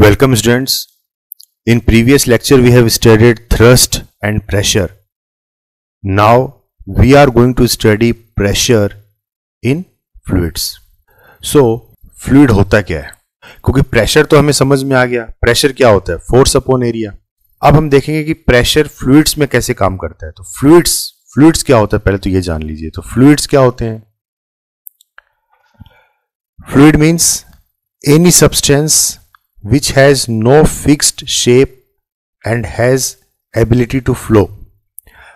Welcome students in previous lecture we have studied thrust and pressure. Now we are going to study pressure in fluids. So fluid होता क्या है क्योंकि pressure तो हमें समझ में आ गया प्रेशर क्या होता है फोर्स अपॉन एरिया अब हम देखेंगे कि प्रेशर फ्लूड्स में कैसे काम करता है तो फ्लूड्स फ्लूइड्स क्या होता है पहले तो ये जान लीजिए तो फ्लूड्स क्या होते हैं fluid means any substance which has no fixed shape and has ability to flow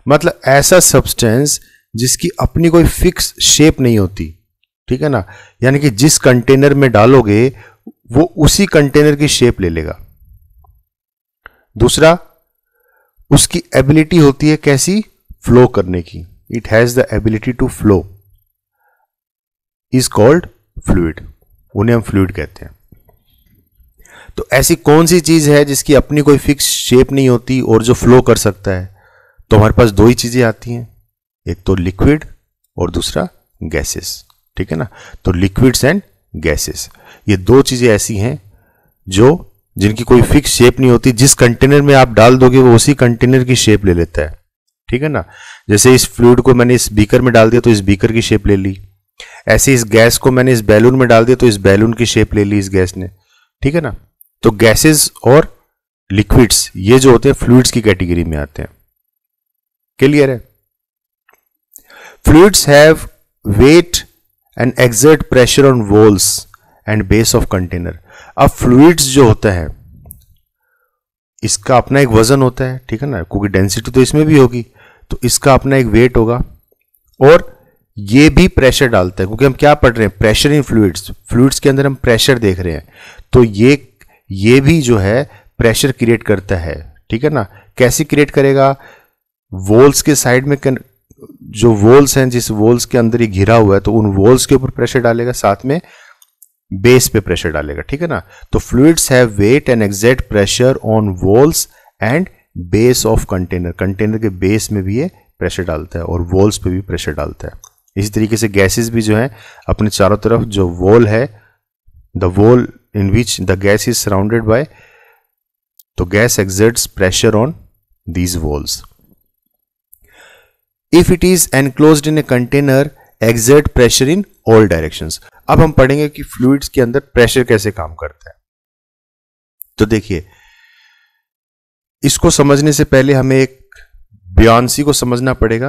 मतलब ऐसा सब्सटेंस जिसकी अपनी कोई फिक्स शेप नहीं होती ठीक है ना यानी कि जिस कंटेनर में डालोगे वो उसी कंटेनर की शेप ले लेगा दूसरा उसकी एबिलिटी होती है कैसी फ्लो करने की it has the ability to flow is called fluid उन्हें हम फ्लूड कहते हैं तो ऐसी कौन सी चीज़ है जिसकी अपनी कोई फिक्स शेप नहीं होती और जो फ्लो कर सकता है तो हमारे पास दो ही चीज़ें आती हैं एक तो लिक्विड और दूसरा गैसेस ठीक है ना तो लिक्विड्स एंड गैसेस ये दो चीज़ें ऐसी हैं जो जिनकी कोई फिक्स शेप नहीं होती जिस कंटेनर में आप डाल दोगे वो उसी कंटेनर की शेप ले लेता है ठीक है ना जैसे इस फ्लूड को मैंने इस बीकर में डाल दिया तो इस बीकर की शेप ले ली ऐसे इस गैस को मैंने इस बैलून में डाल दिया तो इस बैलून की शेप ले ली इस गैस ने ठीक है ना तो गैसेस और लिक्विड्स ये जो होते हैं फ्लूड्स की कैटेगरी में आते हैं क्लियर है fluids have weight and exert pressure on walls and base of container अब फ्लूड्स जो होता है इसका अपना एक वजन होता है ठीक है ना क्योंकि डेंसिटी तो इसमें भी होगी तो इसका अपना एक वेट होगा और ये भी प्रेशर डालता है क्योंकि हम क्या पढ़ रहे हैं प्रेशर इन फ्लूड्स फ्लूड्स के अंदर हम प्रेशर देख रहे हैं तो ये ये भी जो है प्रेशर क्रिएट करता है ठीक है ना कैसे क्रिएट करेगा वोल्स के साइड में कर, जो वोल्स हैं जिस वोल्स के अंदर ही घिरा हुआ है तो उन वोल्स के ऊपर प्रेशर डालेगा साथ में बेस पे प्रेशर डालेगा ठीक है ना तो fluids have weight and exact pressure on walls and base of container container के बेस में भी ये प्रेशर डालता है और वॉल्स पे भी प्रेशर डालता है इसी तरीके से गैसेस भी जो हैं अपने चारों तरफ जो वॉल है the wall in which the gas is surrounded by so gas exerts pressure on these walls if it is enclosed in a container exert pressure in all directions अब हम पढ़ेंगे कि फ्लूइड्स के अंदर प्रेशर कैसे काम करता है तो देखिए इसको समझने से पहले हमें एक बयांसी को समझना पड़ेगा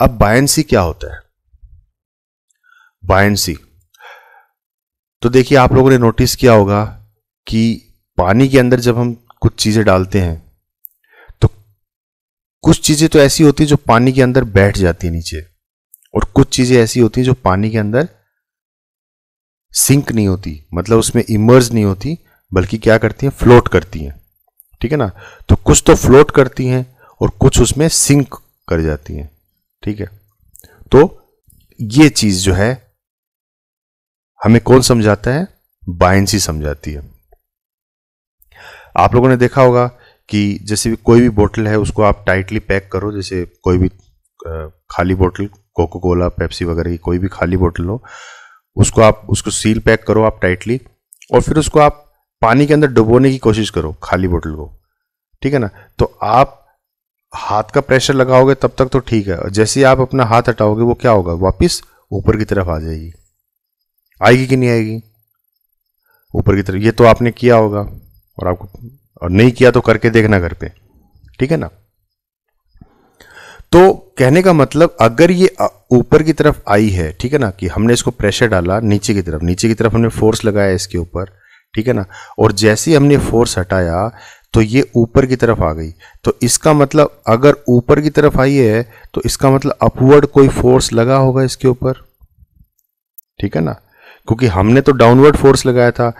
अब बायंसी क्या होता है बायंसी तो देखिए आप लोगों ने नोटिस किया होगा कि पानी के अंदर जब हम कुछ चीज़ें डालते हैं तो कुछ चीज़ें तो ऐसी होती हैं जो पानी के अंदर बैठ जाती है नीचे और कुछ चीज़ें ऐसी होती हैं जो पानी के अंदर सिंक नहीं होती मतलब उसमें इमर्ज नहीं होती बल्कि क्या करती हैं फ्लोट करती हैं ठीक है ना तो कुछ तो फ्लोट करती हैं और कुछ उसमें सिंक कर जाती हैं ठीक है तो ये चीज़ जो है हमें कौन समझाता है बायंसी समझाती है आप लोगों ने देखा होगा कि जैसे भी कोई भी बोतल है उसको आप टाइटली पैक करो जैसे कोई भी खाली बोतल कोको कोला पेप्सी वगैरह की कोई भी खाली बोतल हो उसको आप उसको सील पैक करो आप टाइटली और फिर उसको आप पानी के अंदर डुबोने की कोशिश करो खाली बोतल को ठीक है ना तो आप हाथ का प्रेशर लगाओगे तब तक तो ठीक है जैसे ही आप अपना हाथ हटाओगे वो क्या होगा वापिस ऊपर की तरफ आ जाएगी आएगी कि नहीं आएगी ऊपर की तरफ ये तो आपने किया होगा और आपको और नहीं किया तो करके देखना घर पे ठीक है ना तो कहने का मतलब अगर ये ऊपर की तरफ आई है ठीक है ना कि हमने इसको प्रेशर डाला नीचे की तरफ नीचे की तरफ हमने फोर्स लगाया इसके ऊपर ठीक है ना और जैसे ही हमने फोर्स हटाया तो ये ऊपर की तरफ आ गई तो इसका मतलब अगर ऊपर की तरफ आई है तो इसका मतलब अपवर्ड कोई फोर्स लगा होगा इसके ऊपर ठीक है ना क्योंकि हमने तो डाउनवर्ड फोर्स लगाया था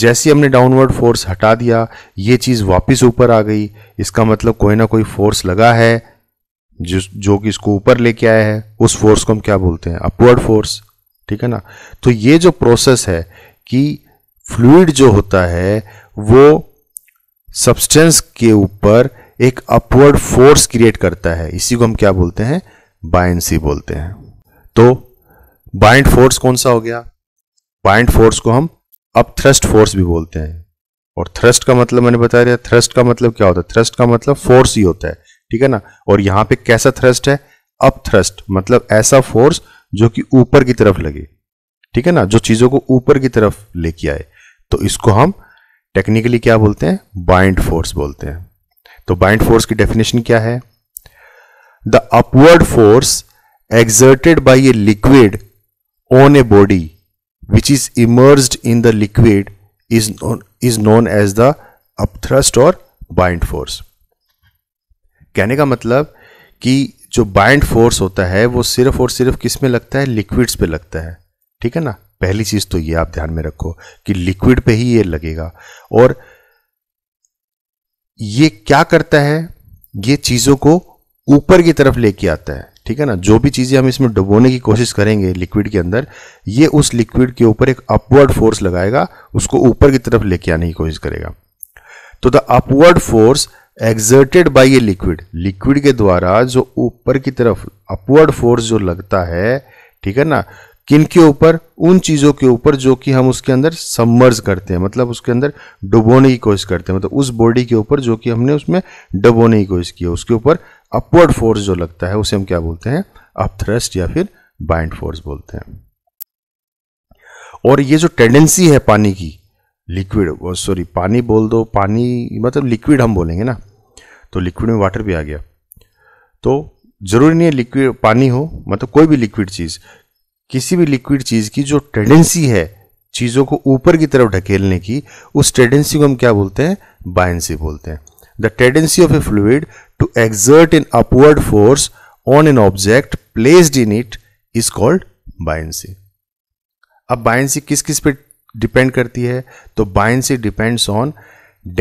जैसे हमने डाउनवर्ड फोर्स हटा दिया ये चीज़ वापस ऊपर आ गई इसका मतलब कोई ना कोई फोर्स लगा है जिस जो कि इसको ऊपर लेके आया है उस फोर्स को हम क्या बोलते हैं अपवर्ड फोर्स ठीक है ना तो ये जो प्रोसेस है कि फ्लूड जो होता है वो सब्सटेंस के ऊपर एक अपवर्ड फोर्स क्रिएट करता है इसी को हम क्या बोलते हैं बाइंसी बोलते हैं तो बाइंड फोर्स कौन सा हो गया बाइंड फोर्स को हम अब थ्रस्ट फोर्स भी बोलते हैं और थ्रस्ट का मतलब मैंने बता दिया थ्रस्ट का मतलब क्या होता है थ्रस्ट का मतलब फोर्स ही होता है ठीक है ना और यहां पे कैसा थ्रस्ट है अप थ्रस्ट मतलब ऐसा फोर्स जो कि ऊपर की तरफ लगे ठीक है ना जो चीजों को ऊपर की तरफ लेके आए तो इसको हम टेक्निकली क्या बोलते हैं बाइंड फोर्स बोलते हैं तो बाइंड फोर्स की डेफिनेशन क्या है the upward force exerted by a liquid on a body which is immersed in the liquid is known, is known as the upthrust or buoyant force कहने का मतलब कि जो बाइंड फोर्स होता है वो सिर्फ और सिर्फ किस में लगता है लिक्विड्स पे लगता है ठीक है ना पहली चीज़ तो ये आप ध्यान में रखो कि लिक्विड पे ही ये लगेगा और ये क्या करता है ये चीज़ों को ऊपर की तरफ लेके आता है ठीक है ना जो भी चीज़ें हम इसमें डुबोने की कोशिश करेंगे लिक्विड के अंदर ये उस लिक्विड के ऊपर एक अपवर्ड फोर्स लगाएगा उसको ऊपर की तरफ लेके आने की कोशिश करेगा तो the upward force exerted by ये लिक्विड लिक्विड के द्वारा जो ऊपर की तरफ अपवर्ड फोर्स जो लगता है ठीक है ना किन के ऊपर उन चीज़ों के ऊपर जो कि हम उसके अंदर सबमर्ज करते हैं मतलब उसके अंदर डुबोने की कोशिश करते हैं मतलब उस बॉडी के ऊपर जो कि हमने उसमें डुबोने की कोशिश की है उसके ऊपर अपवर्ड फोर्स जो लगता है उसे हम क्या बोलते हैं अपथ्रस्ट या फिर बाइंड फोर्स बोलते हैं और ये जो टेंडेंसी है पानी की लिक्विड सॉरी पानी बोल दो पानी मतलब लिक्विड हम बोलेंगे ना तो लिक्विड में वाटर भी आ गया तो ज़रूरी नहीं है लिक्विड पानी हो मतलब कोई भी लिक्विड चीज़ किसी भी लिक्विड चीज की जो टेंडेंसी है चीज़ों को ऊपर की तरफ ढकेलने की उस टेंडेंसी को हम क्या बोलते हैं बायसी बोलते हैं the tendency of a fluid to exert in upward force on an object placed in it is called buoyancy अब बायसी किस किस पे डिपेंड करती है तो buoyancy depends on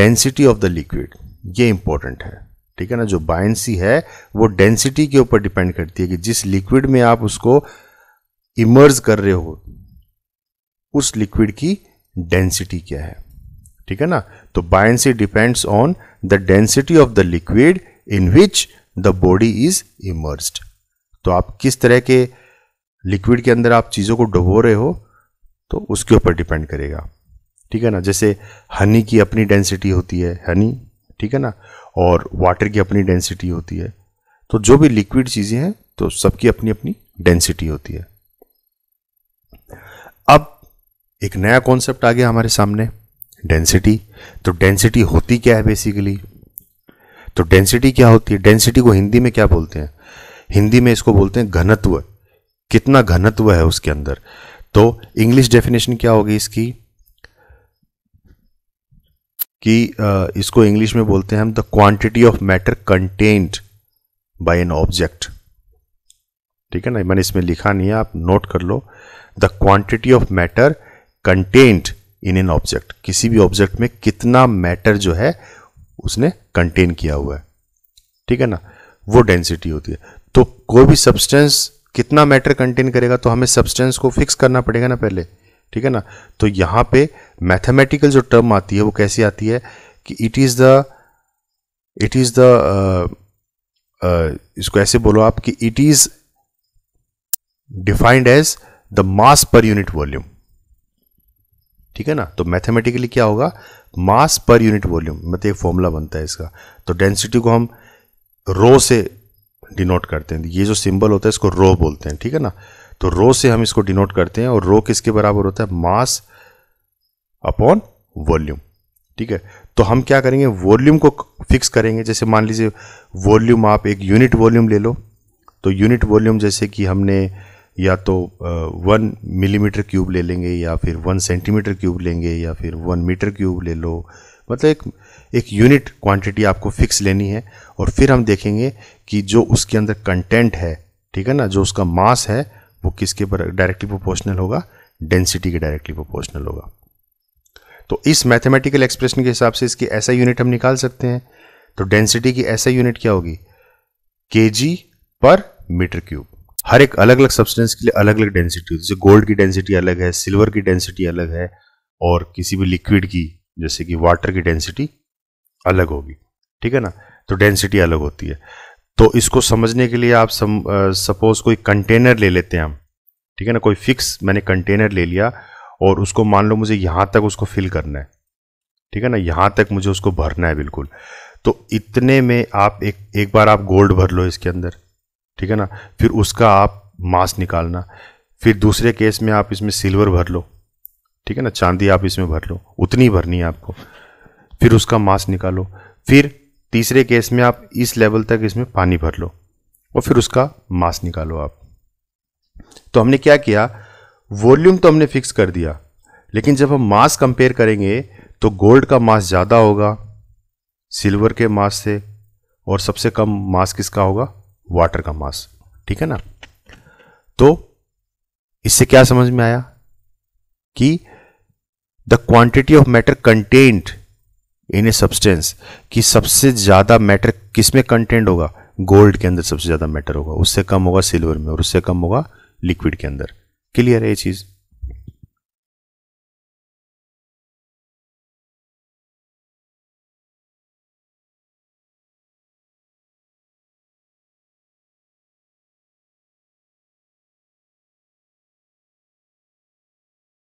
density of the liquid ये इंपॉर्टेंट है ठीक है ना जो बायसी है वो डेंसिटी के ऊपर डिपेंड करती है कि जिस लिक्विड में आप उसको इमर्ज कर रहे हो उस लिक्विड की डेंसिटी क्या है ठीक है ना तो buoyancy depends on the density of the liquid in which the body is immerse तो आप किस तरह के लिक्विड के अंदर आप चीज़ों को डुबो रहे हो तो उसके ऊपर डिपेंड करेगा ठीक है ना जैसे हनी की अपनी डेंसिटी होती है हनी ठीक है ना और वाटर की अपनी डेंसिटी होती है तो जो भी लिक्विड चीज़ें हैं तो सबकी अपनी अपनी डेंसिटी होती है एक नया कॉन्सेप्ट आ गया हमारे सामने डेंसिटी तो डेंसिटी होती क्या है बेसिकली तो डेंसिटी क्या होती है डेंसिटी को हिंदी में क्या बोलते हैं हिंदी में इसको बोलते हैं घनत्व कितना घनत्व है उसके अंदर तो इंग्लिश डेफिनेशन क्या होगी इसकी कि इसको इंग्लिश में बोलते हैं हम the quantity of matter content by an object ठीक है ना मैंने इसमें लिखा नहीं है आप नोट कर लो the quantity of matter content in an object किसी भी ऑब्जेक्ट में कितना मैटर जो है उसने कंटेन किया हुआ है ठीक है ना वो डेंसिटी होती है तो कोई भी सब्सटेंस कितना मैटर कंटेन करेगा तो हमें सब्सटेंस को फिक्स करना पड़ेगा ना पहले ठीक है ना तो यहां पे मैथमेटिकल जो टर्म आती है वो कैसी आती है कि it is the it is the इसको ऐसे बोलो आप कि it is defined as the mass per unit volume ठीक है ना तो मैथमेटिकली क्या होगा मास पर यूनिट वॉल्यूम मतलब एक फॉर्मूला बनता है इसका तो डेंसिटी को हम रो से डिनोट करते हैं ये जो सिंबल होता है इसको रो बोलते हैं ठीक है ना तो रो से हम इसको डिनोट करते हैं और रो किसके बराबर होता है मास अपॉन वॉल्यूम ठीक है तो हम क्या करेंगे वॉल्यूम को फिक्स करेंगे जैसे मान लीजिए वॉल्यूम आप एक यूनिट वॉल्यूम ले लो तो यूनिट वॉल्यूम जैसे कि हमने या तो वन मिलीमीटर क्यूब ले लेंगे या फिर वन सेंटीमीटर क्यूब लेंगे या फिर वन मीटर क्यूब ले लो मतलब एक एक यूनिट क्वांटिटी आपको फिक्स लेनी है और फिर हम देखेंगे कि जो उसके अंदर कंटेंट है ठीक है ना जो उसका मास है वो किसके पर डायरेक्टली प्रोपोर्शनल होगा डेंसिटी के डायरेक्टली प्रोपोर्शनल होगा तो इस मैथमेटिकल एक्सप्रेशन के हिसाब से इसकी ऐसा यूनिट हम निकाल सकते हैं तो डेंसिटी की ऐसा यूनिट क्या होगी के पर मीटर क्यूब हर एक अलग अलग सब्सटेंस के लिए अलग अलग डेंसिटी होती है जैसे गोल्ड की डेंसिटी अलग है सिल्वर की डेंसिटी अलग है और किसी भी लिक्विड की जैसे कि वाटर की डेंसिटी अलग होगी ठीक है ना तो डेंसिटी अलग होती है तो इसको समझने के लिए आप सम, सपोज कोई कंटेनर ले लेते हैं हम ठीक है ना कोई फिक्स मैंने कंटेनर ले लिया और उसको मान लो मुझे यहाँ तक उसको फिल करना है ठीक है ना यहाँ तक मुझे उसको भरना है बिल्कुल तो इतने में आप एक एक बार आप गोल्ड भर लो इसके अंदर ठीक है ना फिर उसका आप मास निकालना फिर दूसरे केस में आप इसमें सिल्वर भर लो ठीक है ना चांदी आप इसमें भर लो उतनी भरनी है आपको फिर उसका मास निकालो फिर तीसरे केस में आप इस लेवल तक इसमें पानी भर लो और फिर उसका मास निकालो आप तो हमने क्या किया वॉल्यूम तो हमने फिक्स कर दिया लेकिन जब हम मास कंपेयर करेंगे तो गोल्ड का मास ज़्यादा होगा सिल्वर के मास से और सबसे कम मास किसका होगा वाटर का मास ठीक है ना तो इससे क्या समझ में आया कि the quantity of matter content in a substance कि सबसे ज़्यादा मैटर किसमें कंटेंट होगा गोल्ड के अंदर सबसे ज़्यादा मैटर होगा उससे कम होगा सिल्वर में और उससे कम होगा लिक्विड के अंदर क्लियर है ये चीज़